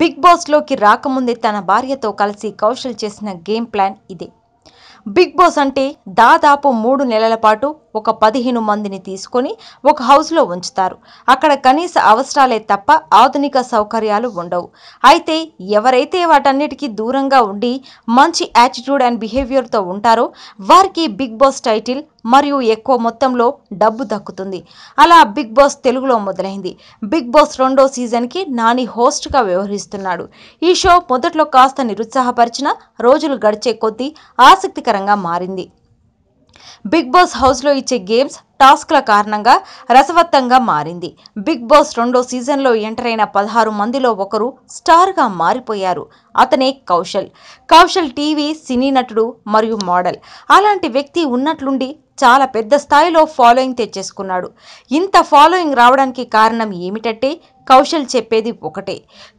big బాస్లోకి రాకముందే తన భార్యతో కలిసి కౌశల్ చేసిన గేమ్ ప్లాన్ ఇదే బిగ్ బాస్ అంటే దాదాపు మూడు నెలల పాటు ఒక పదిహేను మందిని తీసుకొని ఒక హౌస్లో ఉంచుతారు అక్కడ కనీస అవసరాలే తప్ప ఆధునిక సౌకర్యాలు ఉండవు అయితే ఎవరైతే వాటన్నిటికీ దూరంగా ఉండి మంచి యాటిట్యూడ్ అండ్ బిహేవియర్తో ఉంటారో వారికి బిగ్ బాస్ టైటిల్ మరియు ఎక్కువ మొత్తంలో డబ్బు దక్కుతుంది అలా బిగ్ బాస్ తెలుగులో మొదలైంది బిగ్ బాస్ రెండో సీజన్కి నాని హోస్ట్గా వ్యవహరిస్తున్నాడు ఈ షో మొదట్లో కాస్త నిరుత్సాహపరిచిన రోజులు గడిచే కొద్దీ ఆసక్తికరంగా మారింది బిగ్ బాస్ హౌస్లో ఇచ్చే గేమ్స్ టాస్క్ల కారణంగా రసవత్తంగా మారింది బిగ్ బాస్ రెండో సీజన్లో ఎంటర్ అయిన పదహారు మందిలో ఒకరు స్టార్గా మారిపోయారు అతనే కౌశల్ కౌశల్ టీవీ సినీ నటుడు మరియు మోడల్ అలాంటి వ్యక్తి ఉన్నట్లుండి చాలా పెద్ద స్థాయిలో ఫాలోయింగ్ తెచ్చేసుకున్నాడు ఇంత ఫాలోయింగ్ రావడానికి కారణం ఏమిటంటే కౌశల్ చెప్పేది ఒకటే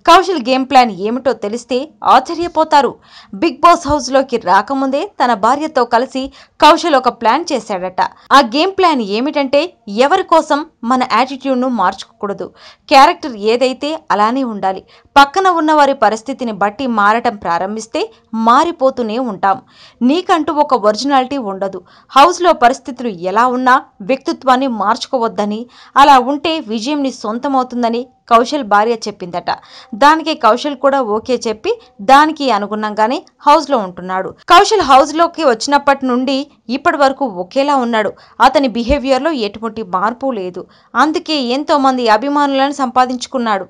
కౌశల్ గేమ్ ప్లాన్ ఏమిటో తెలిస్తే ఆశ్చర్యపోతారు బిగ్ బాస్ హౌస్లోకి రాకముందే తన భార్యతో కలిసి కౌశల్ ఒక ప్లాన్ ప్లాన్ చేశాడట ఆ గేమ్ ప్లాన్ ఏమిటంటే ఎవరి కోసం మన యాటిట్యూడ్ను మార్చుకోకూడదు క్యారెక్టర్ ఏదైతే అలానే ఉండాలి పక్కన ఉన్న వారి పరిస్థితిని బట్టి మారటం ప్రారంభిస్తే మారిపోతూనే ఉంటాం నీకంటూ ఒక ఒరిజినాలిటీ ఉండదు హౌస్లో పరిస్థితులు ఎలా ఉన్నా వ్యక్తిత్వాన్ని మార్చుకోవద్దని అలా ఉంటే విజయం నీ సొంతమవుతుందని కౌశల్ భార్య చెప్పిందట దానికి కౌశల్ కూడా ఓకే చెప్పి దానికి అనుగుణంగానే హౌస్లో ఉంటున్నాడు కౌశల్ హౌస్లోకి వచ్చినప్పటి నుండి ఇప్పటి వరకు ఒకేలా ఉన్నాడు అతని బిహేవియర్లో ఎటువంటి మార్పు లేదు అందుకే ఎంతో మంది అభిమానులను సంపాదించుకున్నాడు